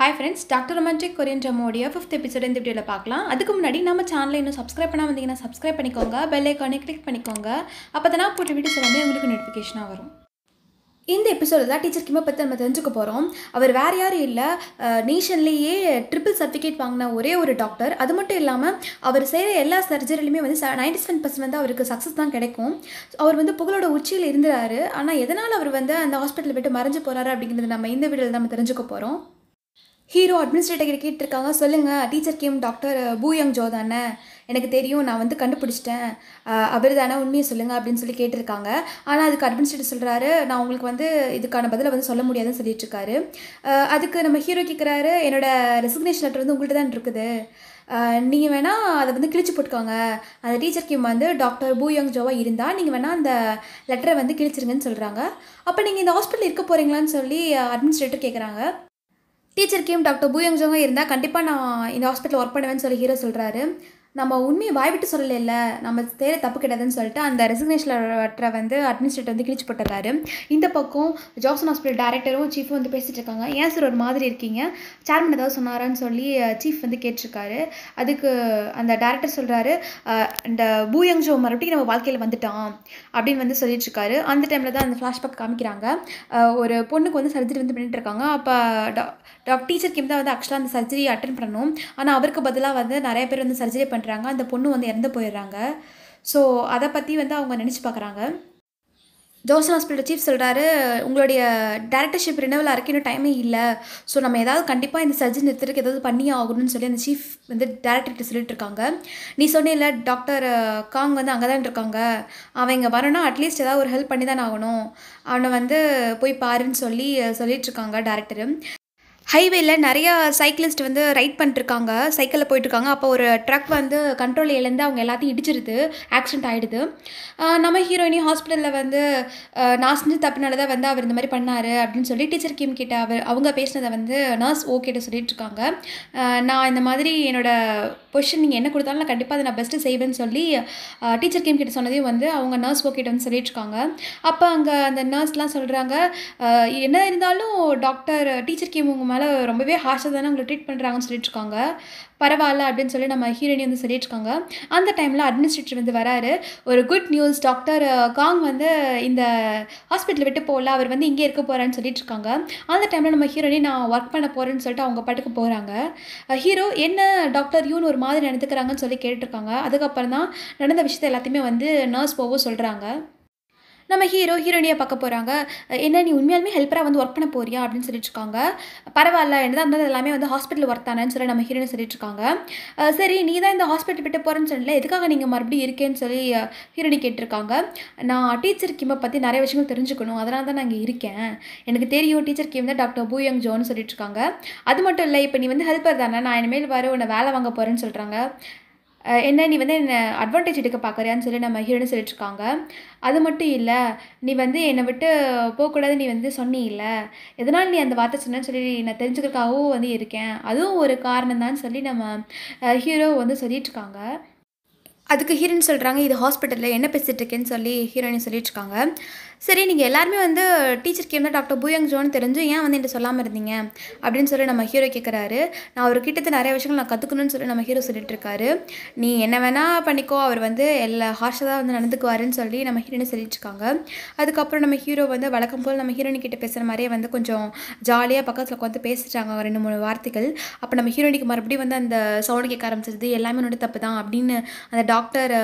Hi friends doctor romantic Korean ட்ரமோடைய fifth episode இந்த வீடியோவில் பார்க்கலாம் அதுக்கு முன்னாடி நம்ம சேனலில் இன்னும் சப்ஸ்கிரைப் பண்ணால் வந்தீங்கன்னா சப்ஸ்கிரைப் பண்ணிக்கோங்க பெல் ஐக்கானே கிளிக் பண்ணிக்கோங்க அப்போ தான் போட்ட வீடியோஸ் எல்லாமே உங்களுக்கு நோட்டிஃபிகேஷனாக வரும் இந்த எபிசோடில் தான் டீச்சர் கிம்மை பற்றி நம்ம தெரிஞ்சுக்க போகிறோம் அவர் வேறு யாரும் இல்லை நேஷன்லேயே ட்ரிபிள் சர்டிஃபிகேட் வாங்கின ஒரே ஒரு டாக்டர் அது மட்டும் இல்லாமல் அவர் செய்கிற எல்லா சர்ஜரிலையுமே வந்து நைன்டி செவன் பர்சன்ட் வந்து அவருக்கு சக்ஸஸ் தான் கிடைக்கும் அவர் வந்து புகழோட உச்சியில் இருந்தார் ஆனால் எதனால் அவர் வந்து அந்த ஹாஸ்பிட்டலில் போய்ட்டு மறைஞ்சு போகிறாரு அப்படிங்கிறது நம்ம இந்த வீடியோவில் நம்ம தெரிஞ்சுக்க போகிறோம் ஹீரோ அட்மினிஸ்ட்ரேட்டர் கேட்டிருக்காங்க சொல்லுங்கள் teacher Kim doctor Boo Yong Joo தானே எனக்கு தெரியும் நான் வந்து கண்டுபிடிச்சிட்டேன் அவர் தானே உண்மையை சொல்லுங்கள் அப்படின்னு சொல்லி கேட்டிருக்காங்க ஆனால் அதுக்கு அட்மினிஸ்ட்ரேட்டர் சொல்கிறாரு நான் உங்களுக்கு வந்து இதுக்கான பதிலை வந்து சொல்ல முடியாதுன்னு சொல்லிட்டுருக்காரு அதுக்கு நம்ம ஹீரோ கேட்குறாரு என்னோடய ரெசிக்னேஷன் லெட்டர் வந்து உங்கள்கிட்ட தான் இருக்குது நீங்கள் வேணால் அதை வந்து கிழிச்சு போட்டுக்கோங்க அந்த டீச்சர் கிம் வந்து டாக்டர் பூயங் ஜோவா இருந்தால் நீங்கள் வேணால் அந்த லெட்டரை வந்து கிழிச்சிருங்கன்னு சொல்கிறாங்க அப்போ நீங்கள் இந்த ஹாஸ்பிட்டல் இருக்க போகிறீங்களான்னு சொல்லி அட்மினிஸ்ட்ரேட்டர் கேட்குறாங்க டீச்சர் கேம் டாக்டர் பூயங் இருந்தால் கண்டிப்பாக நான் இந்த ஹாஸ்பிட்டலில் ஒர்க் பண்ணுவேன்னு சொல்லி ஹீரோ சொல்கிறாரு நம்ம உண்மையை வாய் விட்டு சொல்லலைல்ல நம்ம தேர தப்பு கிடையாதுன்னு சொல்லிட்டு அந்த ரெசிக்னேஷன் வட்டரை வந்து அட்மினிஸ்ட்ரேட் வந்து கிழிச்சு போட்டுறாரு இந்த பக்கம் ஜோசன் ஹாஸ்பிட்டல் டேரக்டரும் சீஃபும் வந்து பேசிகிட்டு இருக்காங்க ஏன் சார் ஒரு மாதிரி இருக்கீங்க சேர்மன் ஏதாவது சொன்னாரான்னு சொல்லி சீஃப் வந்து கேட்டிருக்காரு அதுக்கு அந்த டேரக்டர் சொல்கிறாரு இந்த பூயங் ஜோ மறுபடியும் நம்ம வாழ்க்கையில் வந்துட்டான் அப்படின்னு வந்து சொல்லிட்டு இருக்காரு அந்த டைமில் தான் அந்த ஃப்ளாஷ்பேக் காமிக்கிறாங்க ஒரு பொண்ணுக்கு வந்து சர்ஜரி வந்து பண்ணிட்டு இருக்காங்க அப்போ டாக்டர் டீச்சர் கேம் தான் வந்து ஆக்சுவலாக அந்த சர்ஜரி அட்டன் பண்ணணும் ஆனால் அவருக்கு பதிலாக வந்து நிறைய பேர் வந்து சர்ஜரி பண்ணி பண்ணுறாங்க அந்த பொண்ணு வந்து இறந்து போயிடுறாங்க ஸோ அதை பற்றி வந்து அவங்க நினச்சி பார்க்குறாங்க ஜோசன் ஹாஸ்பிட்டல் சீஃப் சொல்கிறாரு உங்களுடைய டேரக்டர்ஷிப் ரினவலாக இருக்கு டைமே இல்லை ஸோ நம்ம ஏதாவது கண்டிப்பாக இந்த சர்ஜன் நிறுத்துறதுக்கு ஏதாவது பண்ணி ஆகணும்னு சொல்லி அந்த சீஃப் வந்து டேரக்டர்கிட்ட சொல்லிட்டு இருக்காங்க நீ சொன்ன டாக்டர் காங் வந்து அங்கே தான் இருக்காங்க அவன் இங்கே வரணும் அட்லீஸ்ட் ஏதாவது ஒரு ஹெல்ப் பண்ணி தான் ஆகணும் அவனை வந்து போய் பாருன்னு சொல்லி சொல்லிட்டு இருக்காங்க டேரக்டரு ஹைவேல நிறையா சைக்கிளிஸ்ட் வந்து ரைட் பண்ணிட்டுருக்காங்க சைக்கிளில் போயிட்டுருக்காங்க அப்போ ஒரு ட்ரக் வந்து கண்ட்ரோல் இழந்து அவங்க எல்லாத்தையும் இடிச்சிருது ஆக்சிடென்ட் ஆகிடுது நம்ம ஹீரோயினி ஹாஸ்பிட்டலில் வந்து நான் செஞ்சு தப்புனால தான் வந்து அவர் இந்த மாதிரி பண்ணார் அப்படின்னு சொல்லி டீச்சர் கிம் கிட்ட அவர் அவங்க பேசினதை வந்து நர்ஸ் ஓகேட்ட சொல்லிட்டு இருக்காங்க நான் இந்த மாதிரி என்னோட பொஷன் நீங்கள் என்ன கொடுத்தாலும் நான் கண்டிப்பாக அதை நான் பெஸ்ட்டு செய்வேன்னு சொல்லி டீச்சர் கிம் கிட்ட சொன்னதையும் வந்து அவங்க நர்ஸ் ஓகேட்ட வந்து சொல்லிட்டு இருக்காங்க அப்போ அங்கே அந்த நர்ஸ்லாம் சொல்கிறாங்க என்ன இருந்தாலும் டாக்டர் டீச்சர் கிம் உங்கள் அதனால் ரொம்பவே ஹார்ஷாக தானே உங்களை ட்ரீட் பண்ணுறாங்கன்னு சொல்லிட்டுருக்காங்க பரவாயில்ல அப்படின்னு சொல்லி நம்ம ஹீரோனி வந்து சொல்லிட்டுருக்காங்க அந்த டைமில் அட்மினிஸ்ட்ரேட்டர் வந்து வராரு ஒரு குட் நியூஸ் டாக்டர் காங் வந்து இந்த ஹாஸ்பிட்டல் விட்டு போகல அவர் வந்து இங்கே இருக்க போகிறான்னு சொல்லிட்டு இருக்காங்க அந்த டைமில் நம்ம ஹீரோனி நான் ஒர்க் பண்ண போகிறேன்னு சொல்லிட்டு அவங்க பாட்டுக்கு போகிறாங்க ஹீரோ என்ன டாக்டர் யூன்னு ஒரு மாதிரி நடந்துக்கிறாங்கன்னு சொல்லி கேட்டுருக்காங்க அதுக்கப்புறம் தான் நடந்த விஷயத்தை எல்லாத்தையுமே வந்து நர்ஸ் போகவும் சொல்கிறாங்க நம்ம ஹீரோ ஹீரோனியை பார்க்க போகிறாங்க என்ன நீ உண்மையாலுமே ஹெல்ப்பராக வந்து ஒர்க் பண்ண போறியா அப்படின்னு சொல்லிட்டுருக்காங்க பரவாயில்ல பரவாயில்ல என்னதான் இருந்தாலும் எல்லாமே வந்து ஹாஸ்பிட்டல் ஒர்க் தானேன்னு சொல்லி நம்ம ஹீரோனை சொல்லிட்டுருக்காங்க சரி நீ தான் இந்த ஹாஸ்பிட்டல் விட்டு போகிறேன்னு சொல்லல எதுக்காக நீங்கள் மறுபடியும் இருக்கேன்னு சொல்லி ஹீரோனி கேட்டிருக்காங்க நான் டீச்சர் கிம்மை பற்றி நிறைய விஷயங்கள் தெரிஞ்சுக்கணும் அதனால தான் நான் இங்கே இருக்கேன் எனக்கு தெரியும் டீச்சர் கிம் தான் டாக்டர் பூயங் ஜோன்னு சொல்லிட்டுருக்காங்க அது மட்டும் இல்லை இப்போ நீ வந்து ஹெல்ப்பர் தானே நான் இனிமேல் வர உன்னை வேலை வாங்க போகிறேன்னு சொல்கிறாங்க என்ன நீ வந்து என்னை அட்வான்டேஜ் எடுக்க பார்க்குறியான்னு சொல்லி நம்ம ஹீரோனு சொல்லிட்டுருக்காங்க அது மட்டும் இல்லை நீ வந்து என்னை விட்டு போகக்கூடாது நீ வந்து சொன்னியில்ல எதனால் நீ அந்த வார்த்தை சொன்னேன்னு சொல்லி நான் தெரிஞ்சுக்கிறதுக்காகவும் வந்து இருக்கேன் அதுவும் ஒரு காரணம் தான் சொல்லி நம்ம ஹீரோ வந்து சொல்லிட்டுருக்காங்க அதுக்கு ஹீரோன்னு சொல்கிறாங்க இது ஹாஸ்பிட்டலில் என்ன பேசிகிட்ருக்கேன்னு சொல்லி ஹீரோயின் சொல்லிட்டுருக்காங்க சரி நீங்கள் எல்லாருமே வந்து டீச்சருக்கு இருந்தால் டாக்டர் பூயங் ஜோன்னு தெரிஞ்சு ஏன் வந்து என்ன சொல்லாமல் இருந்தீங்க அப்படின்னு சொல்லி நம்ம ஹீரோ கேட்குறாரு நான் அவர் அவர்கிட்ட நிறைய விஷயங்கள் நான் கற்றுக்கணும்னு சொல்லி நம்ம ஹீரோ சொல்லிட்டு இருக்காரு நீ என்ன வேணால் பண்ணிக்கோ அவர் வந்து எல்லா ஹார்ஷாக தான் வந்து நடந்துக்குவாருன்னு சொல்லி நம்ம ஹீரோனு சொல்லிட்டு இருக்காங்க அதுக்கப்புறம் நம்ம ஹீரோ வந்து வழக்கம் போல் நம்ம ஹீரோனி கிட்ட பேசுகிற மாதிரியே வந்து கொஞ்சம் ஜாலியாக பக்கத்தில் உட்காந்து பேசிட்டாங்க ரெண்டு மூணு வார்த்தைகள் அப்போ நம்ம ஹீரோனிக்கு மறுபடியும் வந்து அந்த சவுண்ட் கேட்க ஆரம்பிச்சிருது எல்லாமே என்னோட தப்பு தான் அப்படின்னு அந்த டாக்டர்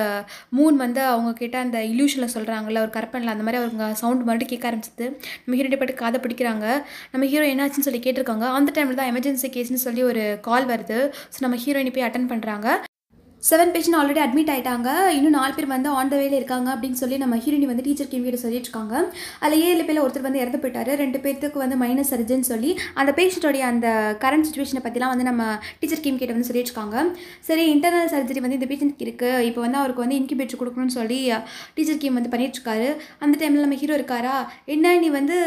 மூன் வந்து அவங்க கிட்ட அந்த இல்யூஷனில் சொல்கிறாங்கல்ல அவர் கற்பனில் அந்த மாதிரி அவங்க சவுண்ட் மறுபடி கேட்க ஆரம்பிச்சது நம்ம ஹீரோ பாட்டு காதை பிடிக்கிறாங்க நம்ம ஹீரோ என்னாச்சுன்னு சொல்லி கேட்டிருக்காங்க அந்த டைமில் தான் எமர்ஜென்சி கேஸ்ன்னு சொல்லி ஒரு கால் வருது ஸோ நம்ம ஹீரோயினி போய் அட்டன் பண்ணுறாங்க செவன் பேஷன் ஆல்ரெடி அட்மிட் ஆகிட்டாங்க இன்னும் நாலு பேர் வந்து ஆன் த வேல இருக்காங்க அப்படின்னு சொல்லி நம்ம ஹீரோனி வந்து டீச்சர் கேள்வியோட சொல்லிட்டு இருக்காங்க அதில் ஏழு பேர் ஒருத்தர் வந்து இறந்து போயிட்டாரு ரெண்டு பேர்த்துக்கு வந்து மைனஸ் சர்ஜன் சொல்லி அந்த பேஷண்டோடைய அந்த கரண்ட் சுச்சுவேஷனை பற்றிலாம் வந்து நம்ம டீச்சர் கீம் கிட்ட வந்து சொல்லியிருக்காங்க சரி இன்டர்னல் சர்ஜரி வந்து இந்த பேஷண்ட் இருக்குது இப்போ வந்து அவருக்கு வந்து இன்குபேட்டர் கொடுக்கணும்னு சொல்லி டீச்சர் கீம் வந்து பண்ணிட்டுருக்காரு அந்த டைமில் நம்ம ஹீரோ இருக்காரா என்ன நீ வந்து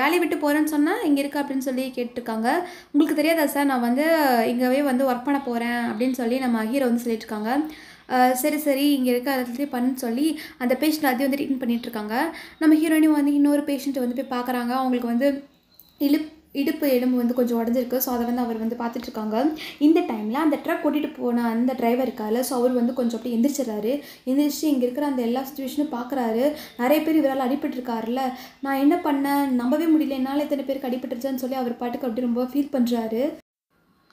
வேலையை விட்டு போகிறேன்னு சொன்னால் இங்கே இருக்கா அப்படின்னு சொல்லி கேட்டிருக்காங்க உங்களுக்கு தெரியாதா சார் நான் வந்து இங்கேவே வந்து ஒர்க் பண்ண போகிறேன் அப்படின்னு சொல்லி நம்ம ஹீரோ வந்து சொல்லிட்டுருக்காங்க சரி சரி இங்கே இருக்க எல்லாத்தையும் பண்ணுன்னு சொல்லி அந்த பேஷண்ட் அதையும் வந்து ட்ரீட்மெண்ட் இருக்காங்க நம்ம ஹீரோயினும் வந்து இன்னொரு பேஷண்ட்டை வந்து போய் பார்க்குறாங்க அவங்களுக்கு வந்து இழுப் இடுப்பு எலும்பு வந்து கொஞ்சம் உடஞ்சிருக்கு ஸோ அதை வந்து அவர் வந்து பார்த்துட்ருக்காங்க இந்த டைமில் அந்த ட்ரக் கூட்டிகிட்டு போன அந்த டிரைவர் இருக்கார் ஸோ அவர் வந்து கொஞ்சம் அப்படியே எந்திரிச்சிடறாரு எந்திரிச்சு இங்கே இருக்கிற அந்த எல்லா சுச்சுவேஷனும் பார்க்குறாரு நிறைய பேர் இவரால் அடிபட்டுருக்காருல்ல நான் என்ன பண்ணேன் நம்பவே முடியல என்னால் எத்தனை பேருக்கு அடிபட்டுருச்சேன்னு சொல்லி அவர் பாட்டுக்கு அப்படி ரொம்ப ஃபீல் பண்ணுறாரு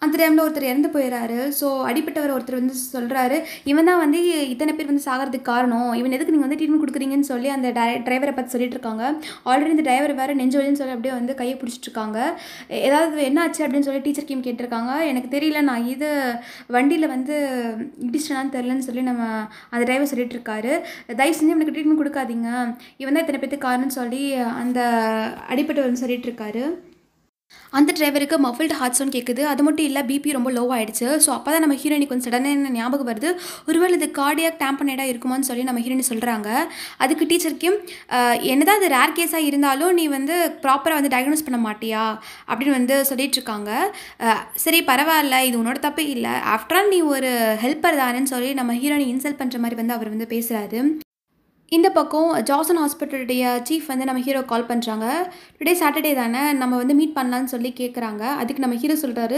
அந்த டைமில் ஒருத்தர் இறந்து போயிடறாரு ஸோ அடிப்பட்டவர் ஒருத்தர் வந்து சொல்கிறாரு இவன் தான் வந்து இத்தனை பேர் வந்து சாகிறதுக்கு காரணம் இவன் எதுக்கு நீங்கள் வந்து ட்ரீட்மெண்ட் கொடுக்குறீங்கன்னு சொல்லி அந்த டிரைவரை பார்த்து சொல்லிட்டு இருக்காங்க ஆல்ரெடி இந்த டிரைவர் வேறு நெஞ்சோலின்னு சொல்லி அப்படியே வந்து கையை பிடிச்சிட்ருக்காங்க ஏதாவது என்ன ஆச்சு அப்படின்னு சொல்லி டீச்சர் கேம் கேட்டிருக்காங்க எனக்கு தெரியல நான் இது வண்டியில் வந்து இடிச்சிட்டான்னு தெரிலன்னு சொல்லி நம்ம அந்த டிரைவர் சொல்லிட்டு இருக்காரு தயவு செஞ்சு எனக்கு ட்ரீட்மெண்ட் கொடுக்காதீங்க இவன் தான் இத்தனை பேர்த்துக்கு காரணம்னு சொல்லி அந்த அடிப்பட்டவர் வந்து சொல்லிட்டு இருக்காரு அந்த டிரைவருக்கு மஃபில்டு ஹார்ட் கேட்குது அது மட்டும் இல்லை பிபி ரொம்ப லோ ஆகிடுச்சு ஸோ அப்போ தான் நம்ம ஹீரோயினுக்கு கொஞ்சம் சடனே ஞாபகம் வருது ஒருவேளை இது கார்டியாக் டேம்பனேடாக இருக்குமான்னு சொல்லி நம்ம ஹீரோயின் சொல்கிறாங்க அதுக்கு டீச்சருக்கும் என்னதான் அது ரேர் கேஸாக இருந்தாலும் நீ வந்து ப்ராப்பராக வந்து டயக்னோஸ் பண்ண மாட்டியா அப்படின்னு வந்து சொல்லிட்டு இருக்காங்க சரி பரவாயில்ல இது உன்னோட தப்பே இல்லை ஆஃப்டர் ஆல் நீ ஒரு ஹெல்ப்பர் தானேன்னு சொல்லி நம்ம ஹீரோயினை இன்சல்ட் பண்ணுற மாதிரி வந்து அவர் வந்து பேசுகிறாரு இந்த பக்கம் ஜாசன் ஹாஸ்பிட்டலுடைய சீஃப் வந்து நம்ம ஹீரோ கால் பண்ணுறாங்க டுடே சாட்டர்டே தானே நம்ம வந்து மீட் பண்ணலான்னு சொல்லி கேட்குறாங்க அதுக்கு நம்ம ஹீரோ சொல்கிறாரு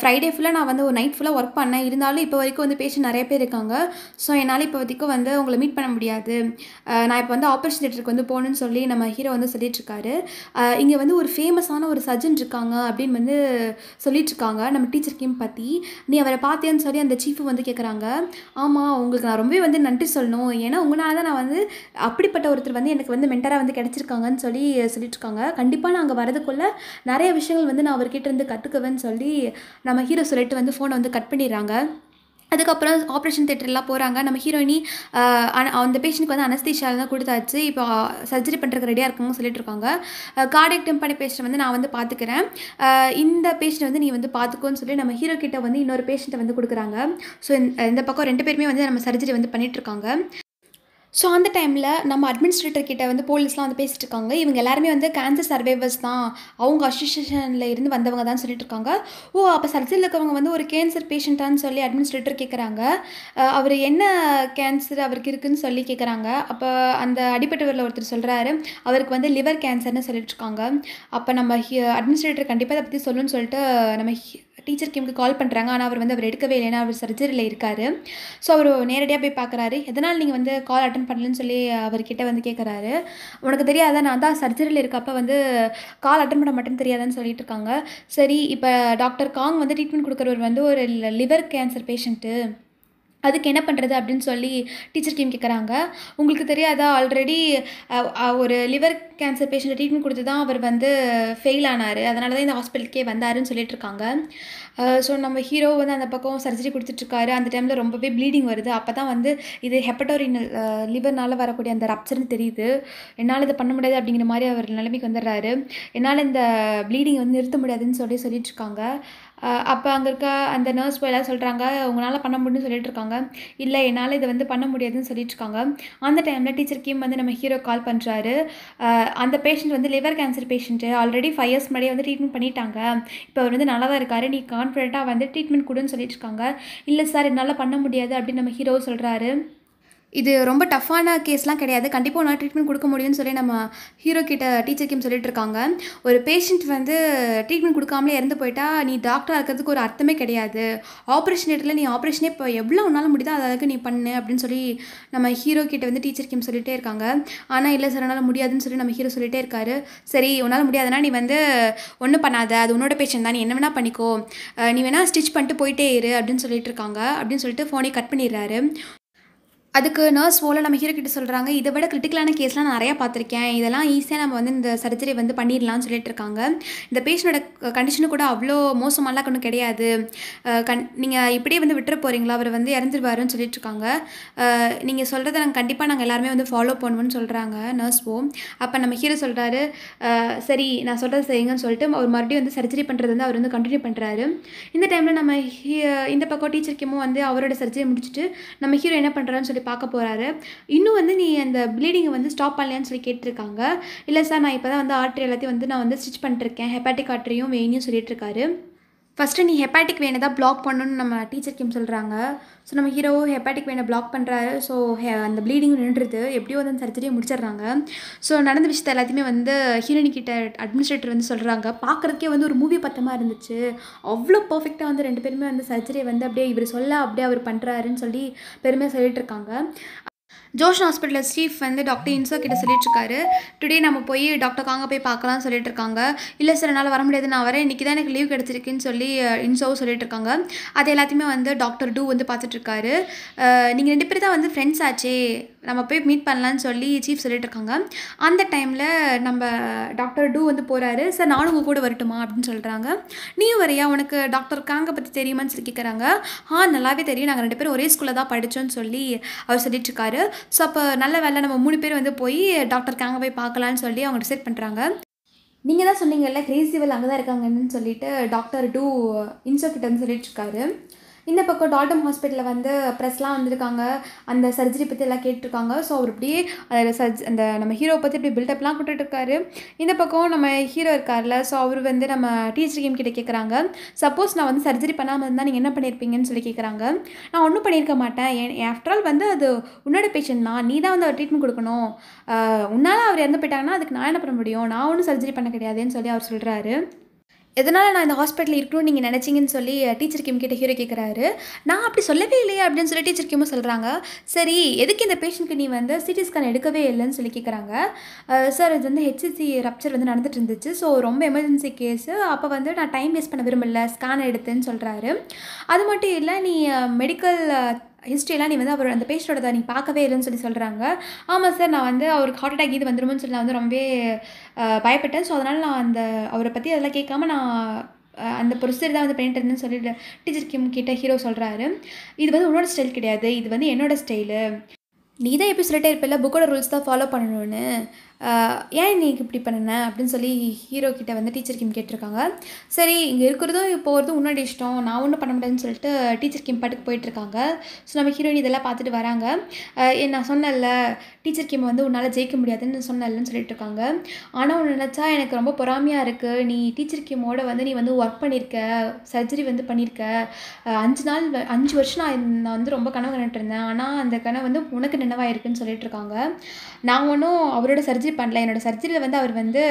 ஃப்ரைடே ஃபுல்லாக நான் வந்து ஒரு நைட் ஃபுல்லாக ஒர்க் பண்ணேன் இருந்தாலும் இப்போ வரைக்கும் வந்து பேஷண்ட் நிறைய பேர் இருக்காங்க ஸோ என்னால் இப்போ வரைக்கும் வந்து உங்களை மீட் பண்ண முடியாது நான் இப்போ வந்து ஆப்ரேஷன் தேட்டருக்கு வந்து போகணுன்னு சொல்லி நம்ம ஹீரோ வந்து சொல்லிட்டுருக்காரு இங்கே வந்து ஒரு ஃபேமஸான ஒரு சர்ஜன் இருக்காங்க அப்படின்னு வந்து சொல்லிட்டுருக்காங்க நம்ம டீச்சர் கிம் பற்றி நீ அவரை பார்த்தேன்னு சொல்லி அந்த சீஃபு வந்து கேட்குறாங்க ஆமாம் உங்களுக்கு நான் ரொம்பவே வந்து நன்றி சொல்லணும் ஏன்னா உங்களால் தான் நான் வந்து அப்படிப்பட்ட ஒருத்தர் வந்து எனக்கு வந்து மென்டராக வந்து கிடச்சிருக்காங்கன்னு சொல்லி இருக்காங்க கண்டிப்பாக நான் அங்கே வரதுக்குள்ளே நிறைய விஷயங்கள் வந்து நான் அவர்கிட்ட இருந்து கற்றுக்குவேன்னு சொல்லி நம்ம ஹீரோ சொல்லிட்டு வந்து ஃபோனை வந்து கட் பண்ணிடுறாங்க அதுக்கப்புறம் ஆப்ரேஷன் தேட்டர்லாம் போகிறாங்க நம்ம ஹீரோயினி அந்த பேஷண்ட்க்கு வந்து அனஸ்தீஷாவில் தான் கொடுத்தாச்சு இப்போ சர்ஜரி பண்ணுறதுக்கு ரெடியாக இருக்குங்க சொல்லிட்டு இருக்காங்க கார்டியக் டெம்பான பேஷண்ட் வந்து நான் வந்து பார்த்துக்கிறேன் இந்த பேஷண்ட் வந்து நீ வந்து பார்த்துக்கோன்னு சொல்லி நம்ம ஹீரோ கிட்ட வந்து இன்னொரு பேஷண்ட்டை வந்து கொடுக்குறாங்க ஸோ இந்த பக்கம் ரெண்டு பேருமே வந்து நம்ம சர்ஜரி வந்து பண்ணிகிட்ருக்காங்க ஸோ அந்த டைமில் நம்ம அட்மினிஸ்ட்ரேட்டர் கிட்ட வந்து போலீஸ்லாம் வந்து பேசிகிட்டு இருக்காங்க இவங்க எல்லாருமே வந்து கேன்சர் சர்வைவர்ஸ் தான் அவங்க அசோசியேஷனில் இருந்து வந்தவங்க தான் சொல்லிட்டு இருக்காங்க ஓ அப்போ சர்ஜரியில் இருக்கிறவங்க வந்து ஒரு கேன்சர் பேஷண்ட்டான்னு சொல்லி அட்மினிஸ்ட்ரேட்டர் கேட்குறாங்க அவர் என்ன கேன்சர் அவருக்கு இருக்குதுன்னு சொல்லி கேட்குறாங்க அப்போ அந்த அடிப்பட்டவரில் ஒருத்தர் சொல்கிறாரு அவருக்கு வந்து லிவர் கேன்சர்னு சொல்லிட்டு இருக்காங்க அப்போ நம்ம அட்மினிஸ்ட்ரேட்டர் கண்டிப்பாக அதை பற்றி சொல்லணும்னு சொல்லிட்டு நம்ம டீச்சர் கிம்க்கு கால் பண்ணுறாங்க ஆனால் அவர் வந்து அவர் எடுக்கவே இல்லைன்னா அவர் சர்ஜரியில் இருக்கார் ஸோ அவர் நேரடியாக போய் பார்க்குறாரு எதனால் நீங்கள் வந்து கால் அட்டன் பண்ணலன்னு சொல்லி அவர்கிட்ட வந்து கேட்குறாரு உனக்கு தெரியாத நான் தான் சர்ஜரியில் இருக்கப்ப வந்து கால் அட்டன் பண்ண மாட்டேன்னு தெரியாதான்னு சொல்லிட்டு இருக்காங்க சரி இப்போ டாக்டர் காங் வந்து ட்ரீட்மெண்ட் கொடுக்குறவர் வந்து ஒரு லிவர் கேன்சர் பேஷண்ட்டு அதுக்கு என்ன பண்ணுறது அப்படின்னு சொல்லி டீச்சர் டீம் கேட்குறாங்க உங்களுக்கு தெரியாதா ஆல்ரெடி ஒரு லிவர் கேன்சர் பேஷண்ட்டை ட்ரீட்மெண்ட் கொடுத்து தான் அவர் வந்து ஃபெயில் ஆனார் அதனால தான் இந்த ஹாஸ்பிட்டலுக்கே வந்தாருன்னு சொல்லிட்டு இருக்காங்க ஸோ நம்ம ஹீரோ வந்து அந்த பக்கம் சர்ஜரி கொடுத்துட்ருக்காரு அந்த டைமில் ரொம்பவே ப்ளீடிங் வருது அப்போ தான் வந்து இது ஹெப்படோரின் லிவர்னால் வரக்கூடிய அந்த ரப்சர்னு தெரியுது என்னால் இதை பண்ண முடியாது அப்படிங்கிற மாதிரி அவர் நிலைமைக்கு வந்துடுறாரு என்னால் இந்த ப்ளீடிங் வந்து நிறுத்த முடியாதுன்னு சொல்லி சொல்லிட்டு இருக்காங்க அப்போ அங்கே இருக்க அந்த நர்ஸ் போயெல்லாம் சொல்கிறாங்க உங்களால் பண்ண முடியும்னு சொல்லிட்டு இருக்காங்க இல்லை என்னால் இதை வந்து பண்ண முடியாதுன்னு சொல்லிட்டுருக்காங்க இருக்காங்க அந்த டைமில் டீச்சர் கிம் வந்து நம்ம ஹீரோ கால் பண்ணுறாரு அந்த பேஷண்ட் வந்து liver cancer patient already five years முன்னாடியே வந்து ட்ரீட்மெண்ட் பண்ணிட்டாங்க இப்போ அவர் வந்து நல்லா தான் இருக்காரு நீ கான்ஃபிடண்ட்டாக வந்து ட்ரீட்மெண்ட் கொடுன்னு சொல்லிட்டு இருக்காங்க இல்லை சார் என்னால் பண்ண முடியாது அப்படின்னு நம்ம ஹீரோ சொல்கிறாரு இது ரொம்ப டஃப்பான கேஸ்லாம் கிடையாது கண்டிப்பாக நான் ட்ரீட்மெண்ட் கொடுக்க முடியும்னு சொல்லி நம்ம ஹீரோ கிட்ட டீச்சர் கிம் சொல்லிட்டு இருக்காங்க ஒரு பேஷண்ட் வந்து ட்ரீட்மெண்ட் கொடுக்காமலே இறந்து போயிட்டா நீ டாக்டராக இருக்கிறதுக்கு ஒரு அர்த்தமே கிடையாது ஆப்ரேஷன் தேட்டரில் நீ ஆப்ரேஷனே இப்போ எவ்வளோ உன்னால் முடியுதோ அதாவது நீ பண்ணு அப்படின்னு சொல்லி நம்ம ஹீரோ கிட்ட வந்து டீச்சர் கிம் சொல்லிகிட்டே இருக்காங்க ஆனால் இல்லை சார் என்னால் முடியாதுன்னு சொல்லி நம்ம ஹீரோ சொல்லிகிட்டே இருக்காரு சரி உன்னால் முடியாதுன்னா நீ வந்து ஒன்றும் பண்ணாத அது உன்னோட பேஷண்ட் தான் நீ என்ன வேணால் பண்ணிக்கோ நீ வேணால் ஸ்டிச் பண்ணிட்டு போயிட்டே இரு அப்படின்னு சொல்லிட்டு இருக்காங்க அப்படின்னு சொல்லிட்டு ஃபோனை கட் பண்ணிடுறாரு அதுக்கு நர்ஸ் ஓல நம்ம ஹீரோ கிட்ட சொல்கிறாங்க இதை விட கிரிட்டிக்கலான கேஸ்லாம் நான் நிறையா பார்த்துருக்கேன் இதெல்லாம் ஈஸியாக நம்ம வந்து இந்த சர்ஜரி வந்து பண்ணிடலாம்னு சொல்லிட்டு இருக்காங்க இந்த பேஷண்டோட கண்டிஷனு கூட அவ்வளோ மோசமாலாம் கொண்டு கிடையாது கண் நீங்கள் இப்படியே வந்து விட்டுற போகிறீங்களா அவர் வந்து இறந்துருவாருன்னு சொல்லிட்டு இருக்காங்க நீங்கள் சொல்கிறத நாங்கள் கண்டிப்பாக நாங்கள் எல்லாருமே வந்து ஃபாலோ பண்ணுவோம்னு சொல்கிறாங்க நர்ஸ் ஓ அப்போ நம்ம ஹீரோ சொல்கிறாரு சரி நான் சொல்கிறது சரிங்கன்னு சொல்லிட்டு அவர் மறுபடியும் வந்து சர்ஜரி பண்ணுறது வந்து அவர் வந்து கண்டினியூ பண்ணுறாரு இந்த டைமில் நம்ம இந்த பக்கம் டீச்சர்க்கேமோ வந்து அவரோட சர்ஜரி முடிச்சுட்டு நம்ம ஹீரோ என்ன பண்ணுறாருன்னு சொல்லி வந்துட்டு பார்க்க போகிறாரு இன்னும் வந்து நீ அந்த ப்ளீடிங்கை வந்து ஸ்டாப் பண்ணலையான்னு சொல்லி கேட்டிருக்காங்க இல்லை சார் நான் இப்போ தான் வந்து ஆர்ட்ரி எல்லாத்தையும் வந்து நான் வந்து ஸ்டிச் பண்ணிட்டுருக்கேன் ஹெப்பாட்டிக் ஆர்ட்ரியும் வேணியும் சொல்லிட்டு இருக்காரு ஃபஸ்ட்டு நீ ஹெப்பாட்டிக் வேனை தான் பிளாக் பண்ணணும்னு நம்ம டீச்சர் கிம் சொல்கிறாங்க ஸோ நம்ம ஹீரோ ஹெப்பாட்டிக் வேனை பிளாக் பண்ணுறாரு ஸோ அந்த ப்ளீடிங் நின்றுது எப்படியோ வந்து அந்த சர்ஜரியை முடிச்சிடுறாங்க ஸோ நடந்த விஷயத்த எல்லாத்தையுமே வந்து ஹீரோனி கிட்ட அட்மினிஸ்ட்ரேட்டர் வந்து சொல்கிறாங்க பார்க்குறதுக்கே வந்து ஒரு மூவி பத்தமாக இருந்துச்சு அவ்வளோ பர்ஃபெக்டாக வந்து ரெண்டு பேருமே வந்து சர்ஜரியை வந்து அப்படியே இவர் சொல்ல அப்படியே அவர் பண்ணுறாருன்னு சொல்லி பெருமையாக சொல்லிட்டுருக்காங்க இருக்காங்க ஜோஷ் ஹாஸ்பிட்டலில் ஸ்டீஃப் வந்து டாக்டர் இன்சோ கிட்ட சொல்லிட்டுருக்காரு டுடே நம்ம போய் டாக்டர் காங்க போய் பார்க்கலாம்னு சொல்லிட்டு இருக்காங்க இல்லை சார் என்னால் வர முடியாது நான் வரேன் இன்றைக்கி தான் எனக்கு லீவ் கிடச்சிருக்குன்னு சொல்லி இன்சோவும் சொல்லிட்டு இருக்காங்க அது எல்லாத்தையுமே வந்து டாக்டர் டூ வந்து பார்த்துட்ருக்காரு நீங்கள் ரெண்டு பேர் தான் வந்து ஃப்ரெண்ட்ஸ் ஆச்சே நம்ம போய் மீட் பண்ணலான்னு சொல்லி சீஃப் சொல்லிட்டு இருக்காங்க அந்த டைமில் நம்ம டாக்டர் டூ வந்து போகிறாரு சார் நானும் உங்கள் கூட வரட்டுமா அப்படின்னு சொல்கிறாங்க நீயும் வரையா உனக்கு டாக்டர் காங்க பற்றி தெரியுமான்னு சொல்லி கேட்குறாங்க ஆ நல்லாவே தெரியும் நாங்கள் ரெண்டு பேரும் ஒரே ஸ்கூலில் தான் படித்தோன்னு சொல்லி அவர் சொல்லிட்டுருக்காரு ஸோ அப்போ நல்ல வேலை நம்ம மூணு பேர் வந்து போய் டாக்டருக்கு அங்கே போய் பார்க்கலான்னு சொல்லி அவங்க டிசைட் பண்ணுறாங்க நீங்கள் தான் சொன்னீங்கல்ல கிரேசிவல் அங்கே தான் இருக்காங்கன்னு சொல்லிட்டு டாக்டர் டூ இன்ஸ்பெக்டர்னு சொல்லிட்டு இருக்காரு இந்த பக்கம் டால்டம் ஹாஸ்பிட்டலில் வந்து ப்ரெஸ்லாம் வந்திருக்காங்க அந்த சர்ஜரி பற்றி எல்லாம் கேட்டிருக்காங்க ஸோ அவர் இப்படி அதில் சர்ஜ் அந்த நம்ம ஹீரோ பற்றி இப்படி பில்டப்லாம் கொடுத்துட்ருக்காரு இந்த பக்கம் நம்ம ஹீரோ இருக்கார்ல ஸோ அவர் வந்து நம்ம டீச்சர் கேம் கிட்ட கேட்குறாங்க சப்போஸ் நான் வந்து சர்ஜரி பண்ணாமல் இருந்தால் நீங்கள் என்ன பண்ணியிருப்பீங்கன்னு சொல்லி கேட்குறாங்க நான் ஒன்றும் பண்ணியிருக்க மாட்டேன் ஆஃப்டர் ஆல் வந்து அது உன்னோட பேஷண்ட் தான் நீ தான் வந்து அவர் ட்ரீட்மெண்ட் கொடுக்கணும் உன்னால் அவர் இறந்து போயிட்டாங்கன்னா அதுக்கு நான் என்ன பண்ண முடியும் நான் ஒன்றும் சர்ஜரி பண்ண கிடையாதுன்னு சொல்லி அவர் சொல்கிறாரு எதனால் நான் இந்த ஹாஸ்பிட்டலில் இருக்கணும்னு நீங்கள் நினச்சிங்கன்னு சொல்லி டீச்சர் கிம் கிட்ட ஹீரோ கேட்குறாரு நான் அப்படி சொல்லவே இல்லையே அப்படின்னு சொல்லி டீச்சர் கிம்மும் சொல்கிறாங்க சரி எதுக்கு இந்த பேஷண்ட்க்கு நீ வந்து சிடி ஸ்கேன் எடுக்கவே இல்லைன்னு சொல்லி கேட்குறாங்க சார் இது வந்து ஹெச்சிசி ரப்ச்சர் வந்து நடந்துட்டு இருந்துச்சு ஸோ ரொம்ப எமர்ஜென்சி கேஸு அப்போ வந்து நான் டைம் வேஸ்ட் பண்ண விரும்பல ஸ்கேன் எடுத்துன்னு சொல்கிறாரு அது மட்டும் இல்லை நீ மெடிக்கல் ஹிஸ்ட்ரியெல்லாம் நீ வந்து அவர் அந்த பேஷண்டோட நீ பார்க்கவே இல்லைன்னு சொல்லி சொல்கிறாங்க ஆமாம் சார் நான் வந்து அவருக்கு ஹார்ட் அட்டாக் இது வந்துடும் சொல்லி நான் வந்து ரொம்பவே பயப்பட்டேன் ஸோ அதனால் நான் அந்த அவரை பற்றி அதெல்லாம் கேட்காம நான் அந்த ப்ரொசீஜர் தான் வந்து பண்ணிட்டு இருந்தேன்னு சொல்லிட்டு டீச்சர் கிம் கிட்ட ஹீரோ சொல்கிறாரு இது வந்து உன்னோட ஸ்டைல் கிடையாது இது வந்து என்னோட ஸ்டைலு நீ தான் எப்படி சொல்லிட்டே இருப்பில்ல புக்கோட ரூல்ஸ் தான் ஃபாலோ பண்ணணும்னு ஏன் இன்னைக்கு இப்படி பண்ணினேன் அப்படின்னு சொல்லி ஹீரோ கிட்ட வந்து டீச்சர் கிம் கேட்டிருக்காங்க சரி இங்கே இருக்கிறதும் போகிறதும் உன்னோட இஷ்டம் நான் ஒன்றும் பண்ண முடியாதுன்னு சொல்லிட்டு டீச்சர் கிம் பாட்டுக்கு போயிட்டுருக்காங்க ஸோ நம்ம ஹீரோயின் இதெல்லாம் பார்த்துட்டு வராங்க நான் சொன்னேன்ல டீச்சர் கிம் வந்து உன்னால் ஜெயிக்க முடியாதுன்னு சொன்னேன்லன்னு சொல்லிட்டு இருக்காங்க ஆனால் ஒன்று நினச்சா எனக்கு ரொம்ப பொறாமையாக இருக்குது நீ டீச்சர் கிமோட வந்து நீ வந்து ஒர்க் பண்ணியிருக்க சர்ஜரி வந்து பண்ணியிருக்க அஞ்சு நாள் அஞ்சு வருஷம் நான் நான் வந்து ரொம்ப கனவு கண்டுட்டு இருந்தேன் ஆனால் அந்த கனவு வந்து உனக்கு நினைவாயிருக்குன்னு சொல்லிட்டு இருக்காங்க நான் ஒன்றும் அவரோட சர்ஜரி பண்ணல என்னோடய சர்ஜரியில் வந்து அவர் வந்து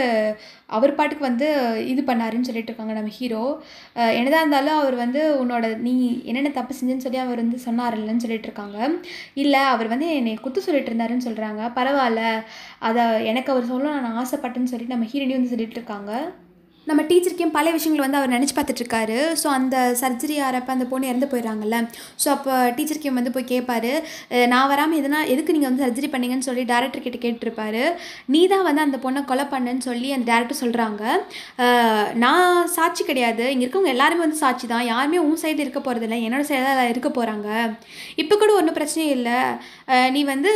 அவர் பாட்டுக்கு வந்து இது பண்ணாருன்னு சொல்லிட்டு இருக்காங்க நம்ம ஹீரோ என்னதாக இருந்தாலும் அவர் வந்து உன்னோட நீ என்னென்ன தப்பு செஞ்சுன்னு சொல்லி அவர் வந்து சொன்னார் இல்லைன்னு சொல்லிட்டு இருக்காங்க இல்லை அவர் வந்து என்னை குத்து சொல்லிட்டு இருந்தாருன்னு சொல்கிறாங்க பரவாயில்ல அதை எனக்கு அவர் சொல்லணும் நான் ஆசைப்பட்டேன்னு சொல்லி நம்ம ஹீரோனி வந்து சொல்லிட்டு இருக்காங்க நம்ம டீச்சருக்கையும் பல விஷயங்கள் வந்து அவர் நினச்சி பார்த்துட்ருக்காரு ஸோ அந்த சர்ஜரி ஆகிறப்ப அந்த பொண்ணு இறந்து போயிடறாங்கல்ல ஸோ அப்போ டீச்சருக்கேம் வந்து போய் கேட்பாரு நான் வராமல் எதுனா எதுக்கு நீங்கள் வந்து சர்ஜரி பண்ணீங்கன்னு சொல்லி டேரக்டர் கிட்ட கேட்டிருப்பாரு நீ தான் வந்து அந்த பொண்ணை கொலை பண்ணுன்னு சொல்லி அந்த டேரக்டர் சொல்கிறாங்க நான் சாட்சி கிடையாது இங்கே இருக்கவங்க எல்லாருமே வந்து சாட்சி தான் யாருமே உன் சைடு இருக்க போகிறதில்ல என்னோடய சைடில் தான் இருக்க போகிறாங்க இப்போ கூட ஒன்றும் பிரச்சனையும் இல்லை நீ வந்து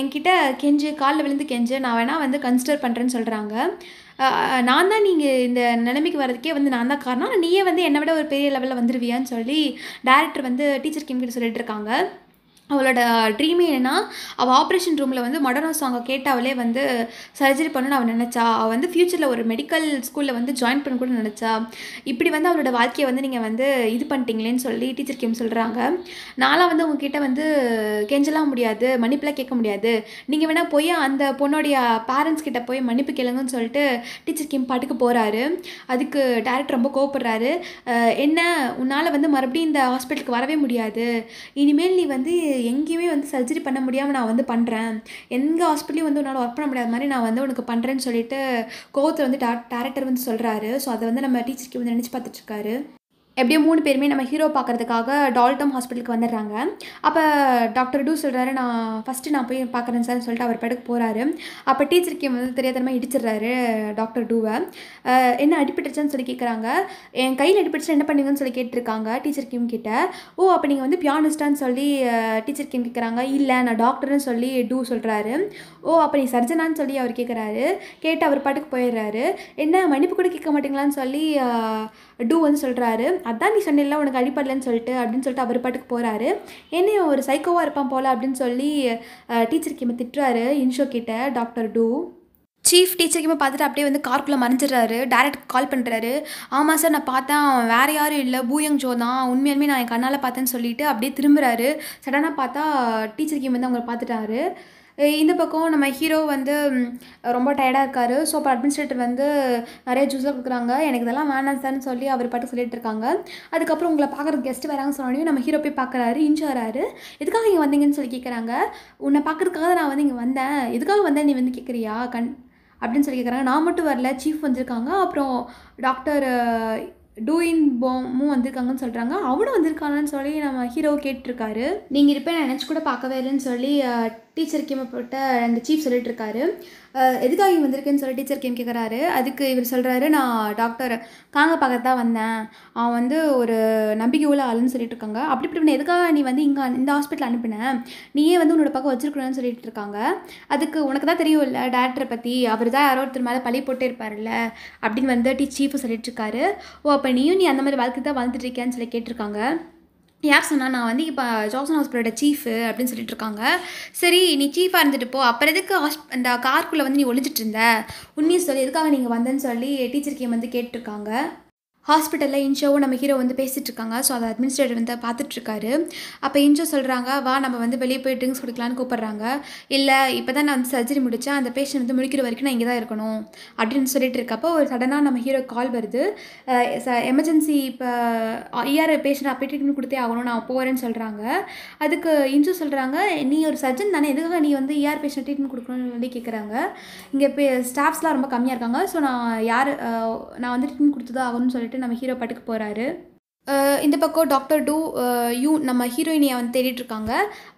என்கிட்ட கெஞ்சு காலில் விழுந்து கெஞ்சு நான் வேணால் வந்து கன்சிடர் பண்ணுறேன்னு சொல்கிறாங்க நான் தான் நீங்கள் இந்த நிலைமைக்கு வரதுக்கே வந்து நான் தான் காரணம் நீயே வந்து என்னை விட ஒரு பெரிய லெவலில் வந்துடுவியான்னு சொல்லி டேரக்டர் வந்து டீச்சர் கிம்கிட்ட சொல்லிட்டு இருக்காங்க அவளோட ட்ரீம் என்னென்னா அவள் ஆப்ரேஷன் ரூமில் வந்து மடனோ சாங்கை கேட்டாவளே வந்து சர்ஜரி பண்ணணும்னு அவள் நினச்சா அவள் வந்து ஃப்யூச்சரில் ஒரு மெடிக்கல் ஸ்கூலில் வந்து ஜாயின் பண்ண கூட நினச்சா இப்படி வந்து அவளோட வாழ்க்கையை வந்து நீங்கள் வந்து இது பண்ணிட்டீங்களேன்னு சொல்லி டீச்சர் கேம் சொல்கிறாங்க நானும் வந்து உங்ககிட்ட வந்து கெஞ்சலாம் முடியாது மன்னிப்புலாம் கேட்க முடியாது நீங்கள் வேணால் போய் அந்த பொண்ணோடைய பேரண்ட்ஸ் கிட்டே போய் மன்னிப்பு கேளுங்கன்னு சொல்லிட்டு டீச்சர் கேம் பாட்டுக்கு போகிறாரு அதுக்கு டேரக்டர் ரொம்ப கோவப்படுறாரு என்ன உன்னால் வந்து மறுபடியும் இந்த ஹாஸ்பிட்டலுக்கு வரவே முடியாது இனிமேல் நீ வந்து எங்கேயுமே வந்து சர்ஜரி பண்ண முடியாமல் நான் வந்து பண்ணுறேன் எந்த ஹாஸ்பிட்டலையும் வந்து உன்னால் ஒர்க் பண்ண முடியாத மாதிரி நான் வந்து உனக்கு பண்ணுறேன்னு சொல்லிட்டு கோவத்தில் வந்து டேரக்டர் வந்து சொல்கிறாரு ஸோ அதை வந்து நம்ம டீச்சருக்கு வந்து நினச்சி பார்த்துட்ருக்காரு எப்படியோ மூணு பேருமே நம்ம ஹீரோ பார்க்குறதுக்காக டால்டம் ஹாஸ்பிட்டலுக்கு வந்துடுறாங்க அப்போ டாக்டர் டூ சொல்கிறாரு நான் ஃபஸ்ட்டு நான் போய் பார்க்குறேன் சார் சொல்லிட்டு அவர் படுக்க போகிறாரு அப்போ டீச்சர் கேம் வந்து தெரியாதனமாக இடிச்சிடுறாரு டாக்டர் டூவை என்ன அடிபட்டுருச்சுன்னு சொல்லி கேட்குறாங்க என் கையில் அடிபட்டுச்சு என்ன பண்ணுங்கன்னு சொல்லி கேட்டிருக்காங்க டீச்சர் கிம் கிட்ட ஓ அப்போ நீங்கள் வந்து பியானிஸ்டான்னு சொல்லி டீச்சர் கிம் கேட்குறாங்க இல்லை நான் டாக்டர்னு சொல்லி டூ சொல்கிறாரு ஓ அப்போ நீ சர்ஜனான்னு சொல்லி அவர் கேட்குறாரு கேட்டு அவர் பாட்டுக்கு போயிடுறாரு என்ன மன்னிப்பு கூட கேட்க மாட்டீங்களான்னு சொல்லி டூ வந்து சொல்கிறாரு அதான் நீ சொன்ன உனக்கு அடிப்படலன்னு சொல்லிட்டு அப்படின்னு சொல்லிட்டு அவர் பாட்டுக்கு போகிறாரு என்ன ஒரு சைக்கோவாக இருப்பான் போல் அப்படின்னு சொல்லி டீச்சர் கிம திட்டுறாரு இன்ஷோ கிட்ட டாக்டர் டூ சீஃப் டீச்சருக்குமே பார்த்துட்டு அப்படியே வந்து கார்க்குள்ளே மறைஞ்சிடுறாரு டேரக்ட் கால் பண்ணுறாரு ஆமாம் சார் நான் பார்த்தேன் வேறு யாரும் இல்லை பூயங் ஜோ தான் உண்மையாலுமே நான் என் கண்ணால் பார்த்தேன்னு சொல்லிட்டு அப்படியே திரும்புகிறாரு சடனாக பார்த்தா டீச்சர் கிம் வந்து அவங்களை பார்த்துட்டாரு இந்த பக்கம் நம்ம ஹீரோ வந்து ரொம்ப டயர்டாக இருக்கார் ஸோ அப்போ அட்மினிஸ்ட்ரேட்டர் வந்து நிறைய ஜூஸாக கொடுக்குறாங்க எனக்கு இதெல்லாம் வேணாம் சார்னு சொல்லி அவர் பாட்டு சொல்லிட்டு இருக்காங்க அதுக்கப்புறம் உங்களை பார்க்குற கெஸ்ட் வராங்கன்னு சொன்னாலும் நம்ம ஹீரோ போய் பார்க்குறாரு வராரு எதுக்காக இங்கே வந்தீங்கன்னு சொல்லி கேட்குறாங்க உன்னை பார்க்குறதுக்காக நான் வந்து இங்கே வந்தேன் எதுக்காக வந்தேன் நீ வந்து கேட்குறியா கண் அப்படின்னு சொல்லி கேட்குறாங்க நான் மட்டும் வரல சீஃப் வந்திருக்காங்க அப்புறம் டாக்டர் டூயின் போமும் வந்திருக்காங்கன்னு சொல்கிறாங்க அவனும் வந்திருக்காங்கன்னு சொல்லி நம்ம ஹீரோ கேட்டிருக்காரு நீங்கள் இருப்பேன் நினச்சி கூட பார்க்கவே இல்லைன்னு சொல்லி டீச்சர் கேமப்பட்ட அந்த சீஃப் சொல்லிட்டு இருக்காரு எதுக்காக இவங்க வந்திருக்குன்னு சொல்லி டீச்சர் கேம் கேட்குறாரு அதுக்கு இவர் சொல்கிறாரு நான் டாக்டர் காங்க பார்க்க தான் வந்தேன் அவன் வந்து ஒரு நம்பிக்கை உள்ள ஆளுன்னு சொல்லிட்டு இருக்காங்க அப்படி இப்படி எதுக்காக நீ வந்து இங்கே இந்த ஹாஸ்பிட்டல் அனுப்பினேன் நீயே வந்து உன்னோட பக்கம் வச்சிருக்கணும்னு சொல்லிட்டு இருக்காங்க அதுக்கு உனக்கு தான் தெரியும் இல்லை டேரக்டரை பற்றி அவர் தான் யாரோ ஒருத்தர் மேலே பழி போட்டே இருப்பார்ல அப்படின்னு வந்து டீ சீஃபு சொல்லிட்டு இருக்காரு ஓ அப்போ அப்போ நீயும் நீ அந்த மாதிரி வாழ்க்கை தான் வாழ்ந்துட்டு இருக்கேன்னு சொல்லி கேட்டிருக்காங்க யார் சொன்னால் நான் வந்து இப்போ ஜோசன் ஹாஸ்பிட்டலோட சீஃப் அப்படின்னு சொல்லிட்டு இருக்காங்க சரி நீ சீஃபாக இருந்துட்டு போ அப்புறம் எதுக்கு ஹாஸ் அந்த கார்க்குள்ளே வந்து நீ ஒழிஞ்சிட்டு இருந்த உண்மையை சொல்லி எதுக்காக நீங்கள் வந்தேன்னு சொல்லி டீச்சர் கேம் வந்து கேட்டிருக்காங்க ஹாஸ்பிட்டலில் இன்ஷோவும் நம்ம ஹீரோ வந்து பேசிகிட்டு இருக்காங்க ஸோ அதை அட்மினிஸ்ட்ரேட்டர் வந்து பார்த்துட்ருக்காரு அப்போ இன்ஷோ சொல்கிறாங்க வா நம்ம வந்து வெளியே போய் ட்ரிங்க்ஸ் கொடுக்கலான்னு கூப்பிட்றாங்க இல்லை இப்போ தான் நான் வந்து சர்ஜரி முடித்தேன் அந்த பேஷண்ட் வந்து முடிக்கிற வரைக்கும் நான் இங்கே தான் இருக்கணும் அப்படின்னு சொல்லிட்டு இருக்கப்போ ஒரு சடனாக நம்ம ஹீரோ கால் வருது எமர்ஜென்சி இப்போ ஐஆர் பேஷண்ட் அப்படி ட்ரீட்மெண்ட் கொடுத்தே ஆகணும் நான் போகிறேன்னு சொல்கிறாங்க அதுக்கு இன்ஷோ சொல்கிறாங்க நீ ஒரு சர்ஜன் தானே எதுக்காக நீ வந்து ஏஆர் பேஷண்ட் ட்ரீட்மெண்ட் கொடுக்கணும்னு சொல்லி கேட்குறாங்க இங்கே ஸ்டாஃப்ஸ்லாம் ரொம்ப கம்மியாக இருக்காங்க ஸோ நான் யார் நான் வந்து ட்ரீட்மெண்ட் கொடுத்து தான் ஆகணும்னு சொல்லிட்டு நம்ம ஹீரோ பாட்டுக்கு போகிறாரு இந்த பக்கம் டாக்டர் டூ யூ நம்ம ஹீரோயினியை வந்து தேடிட்டுருக்காங்க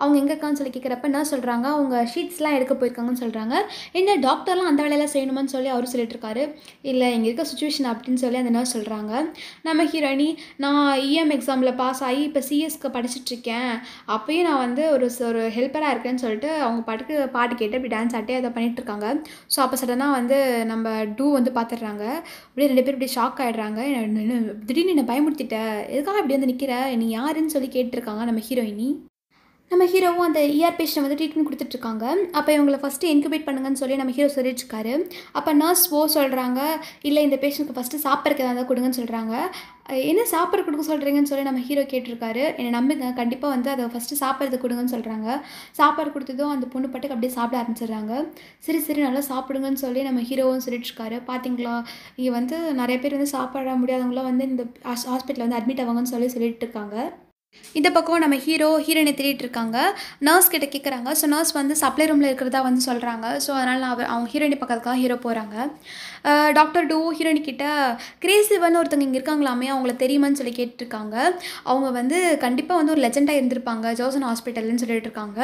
அவங்க எங்கே இருக்கான்னு சொல்லி கேட்குறப்ப என்ன சொல்கிறாங்க அவங்க ஷீட்ஸ்லாம் எடுக்க போயிருக்காங்கன்னு சொல்கிறாங்க என்ன டாக்டர்லாம் அந்த வேலையெல்லாம் செய்யணுமான்னு சொல்லி அவர் சொல்லிட்டுருக்காரு இல்லை இங்கே இருக்க சுச்சுவேஷன் அப்படின்னு சொல்லி அந்த நர்ஸ் சொல்கிறாங்க நம்ம ஹீரோயினி நான் இஎம் எக்ஸாமில் பாஸ் ஆகி இப்போ சிஎஸ்க்கு படிச்சுட்ருக்கேன் அப்போயும் நான் வந்து ஒரு ஒரு ஹெல்ப்பராக இருக்கேன்னு சொல்லிட்டு அவங்க பாட்டுக்கு பாட்டு கேட்டு அப்படி டான்ஸ் ஆட்டே அதை பண்ணிகிட்ருக்காங்க ஸோ அப்போ சடனாக வந்து நம்ம டூ வந்து பார்த்துடுறாங்க அப்படியே ரெண்டு பேரும் இப்படி ஷாக் ஆகிடுறாங்க திடீர்னு என்னை பயமுடுத்திட்டேன் எதுக்காக இப்படி வந்து நிற்கிற நீ யாருன்னு சொல்லி கேட்டிருக்காங்க நம்ம ஹீரோயினி நம்ம ஹீரோவும் அந்த இஆர் e பேஷண்ட் வந்து ட்ரீட்மெண்ட் கொடுத்துட்ருக்காங்க அப்போ இவங்களை ஃபஸ்ட்டு இன்குபேட் பண்ணுங்கன்னு சொல்லி நம்ம ஹீரோ சொல்லிட்டுருக்காரு அப்போ நர்ஸ் ஓ சொல்கிறாங்க இல்லை இந்த பேஷண்ட்க்கு ஃபஸ்ட்டு சாப்பிட்றதுக்கு ஏதாவது கொடுங்கன்னு சொல்கிறாங்க என்ன சாப்பிட்ற கொடுக்க சொல்கிறீங்கன்னு சொல்லி நம்ம ஹீரோ கேட்டிருக்காரு என்னை நம்புங்க கண்டிப்பாக வந்து அதை ஃபஸ்ட்டு சாப்பிட்றது கொடுங்கன்னு சொல்கிறாங்க சாப்பாடு கொடுத்ததும் அந்த பொண்ணு பாட்டுக்கு அப்படியே சாப்பிட ஆரம்பிச்சிடுறாங்க சரி சரி நல்லா சாப்பிடுங்கன்னு சொல்லி நம்ம ஹீரோவும் சொல்லிட்டுருக்காரு பார்த்தீங்களா இங்கே வந்து நிறைய பேர் வந்து சாப்பிட முடியாதவங்களாம் வந்து இந்த ஹாஸ்பிட்டலில் வந்து அட்மிட் ஆவாங்கன்னு சொல்லி சொல்லிட்டு இருக்காங்க இந்த பக்கம் நம்ம ஹீரோ ஹீரோயினை தேடிட்டு இருக்காங்க நர்ஸ் கிட்ட கேட்குறாங்க ஸோ நர்ஸ் வந்து சப்ளை ரூமில் இருக்கிறதா வந்து சொல்கிறாங்க ஸோ அதனால் அவர் அவங்க ஹீரோயின் பக்கத்துக்காக ஹீரோ போகிறாங்க டாக்டர் டூ ஹீரோனிக்கிட்ட கிட்ட கிரேசிவன் ஒருத்தவங்க இங்கே இருக்காங்களாமே அவங்கள தெரியுமான்னு சொல்லி கேட்டுருக்காங்க அவங்க வந்து கண்டிப்பாக வந்து ஒரு லெஜெண்டாக இருந்திருப்பாங்க ஜோசன் ஹாஸ்பிட்டல்னு சொல்லிட்டு இருக்காங்க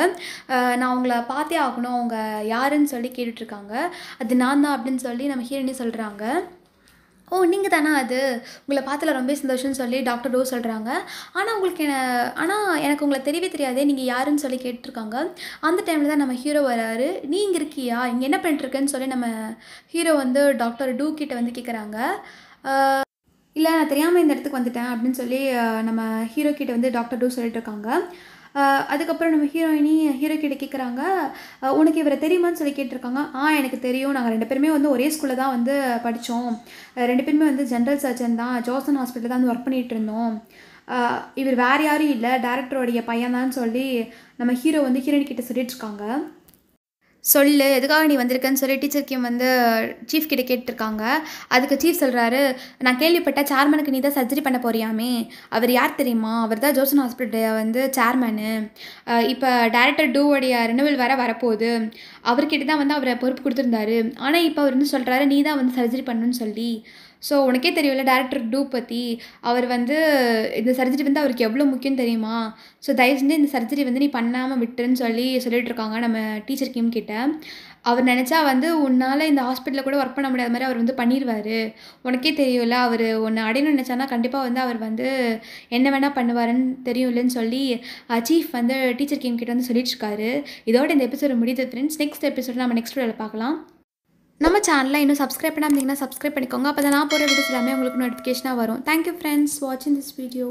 நான் அவங்கள பார்த்தே ஆகணும் அவங்க யாருன்னு சொல்லி கேட்டுட்ருக்காங்க அது நான் தான் அப்படின்னு சொல்லி நம்ம ஹீரோயினே சொல்கிறாங்க ஓ! நீங்கள் தானா அது? உங்களை பார்த்துல ரொம்ப சந்தோஷம்னு சொல்லி டாக்டர் டோ சொல்கிறாங்க ஆனால் உங்களுக்கு என்ன ஆனால் எனக்கு உங்களை தெரியவே தெரியாதே! நீங்கள் யாருன்னு சொல்லி கேட்டிருக்காங்க அந்த டைமில் தான் நம்ம ஹீரோ வராரு. "நீ இங்கே இருக்கியா? இங்கே என்ன பண்ணிட்டுருக்குன்னு சொல்லி நம்ம ஹீரோ வந்து டாக்டர் டூ கிட்ட வந்து கேட்குறாங்க. இல்லை நான் தெரியாமல் இந்த இடத்துக்கு வந்துட்டேன்" அப்படின்னு சொல்லி நம்ம ஹீரோ கிட்ட வந்து டாக்டர் டூ சொல்லிட்டுருக்காங்க. அதுக்கப்புறம் நம்ம ஹீரோயினி ஹீரோ கிட்ட கேட்குறாங்க உனக்கு இவரை தெரியுமான்னு சொல்லி கேட்டிருக்காங்க ஆ எனக்கு தெரியும் நாங்கள் ரெண்டு பேருமே வந்து ஒரே ஸ்கூலில் தான் வந்து படித்தோம் ரெண்டு பேருமே வந்து ஜென்ரல் சர்ஜன் தான் ஜோசன் ஹாஸ்பிட்டல் தான் வந்து ஒர்க் பண்ணிகிட்டு இருந்தோம் இவர் வேறு யாரும் இல்லை டேரக்டருடைய பையன் தான் சொல்லி நம்ம ஹீரோ வந்து ஹீரோயின் கிட்ட சொல்லிட்டு இருக்காங்க சொல்லு எதுக்காக நீ வந்திருக்கேன்னு சொல்லி டீச்சர் கிம் வந்து சீஃப் கிட்ட கேட்டிருக்காங்க அதுக்கு சீஃப் சொல்கிறாரு நான் கேள்விப்பட்ட சேர்மனுக்கு நீ தான் சர்ஜரி பண்ண போறியாமே அவர் யார் தெரியுமா அவர் தான் ஜோசன் ஹாஸ்பிட்டல் வந்து சேர்மனு இப்போ டேரக்டர் டூவோடைய ரினுவல் வேறு வரப்போகுது அவர்கிட்ட தான் வந்து அவரை பொறுப்பு கொடுத்துருந்தாரு ஆனால் இப்போ அவர் வந்து சொல்கிறாரு நீ தான் வந்து சர்ஜரி பண்ணணும்னு சொல்லி ஸோ உனக்கே தெரியல டேரக்டர் டூ பற்றி அவர் வந்து இந்த சர்ஜரி வந்து அவருக்கு எவ்வளோ முக்கியம் தெரியுமா ஸோ தயவு செஞ்சு இந்த சர்ஜரி வந்து நீ பண்ணாமல் விட்டுருன்னு சொல்லி சொல்லிகிட்ருக்காங்க நம்ம டீச்சர் கிம் கிட்ட அவர் நினச்சா வந்து உன்னால் இந்த ஹாஸ்பிட்டலில் கூட ஒர்க் பண்ண முடியாத மாதிரி அவர் வந்து பண்ணிடுவார் உனக்கே தெரியும்ல அவர் ஒன்று அடையணும்னு நினச்சானா கண்டிப்பாக வந்து அவர் வந்து என்ன வேணால் பண்ணுவாருன்னு தெரியும் இல்லைன்னு சொல்லி சீஃப் வந்து டீச்சர் கேம் கிட்ட வந்து சொல்லிட்டுருக்காரு இதோட இந்த எபிசோடு முடிஞ்சது ஃப்ரெண்ட்ஸ் நெக்ஸ்ட் எபிசோட் நம்ம நெக்ஸ்ட் வீடியோவில் பார்க்கலாம் நம்ம சேனலில் இன்னும் சப்ஸ்கிரைப் பண்ணாமல் சப்ஸ்கிரைப் பண்ணிக்கோங்க அப்போ தான் நான் போகிற வீடியோஸ் எல்லாமே உங்களுக்கு நோட்டிஃபிகேஷனாக வரும் தேங்க்யூ ஃப்ரெண்ட்ஸ் வாட்சிங் திஸ் வீடியோ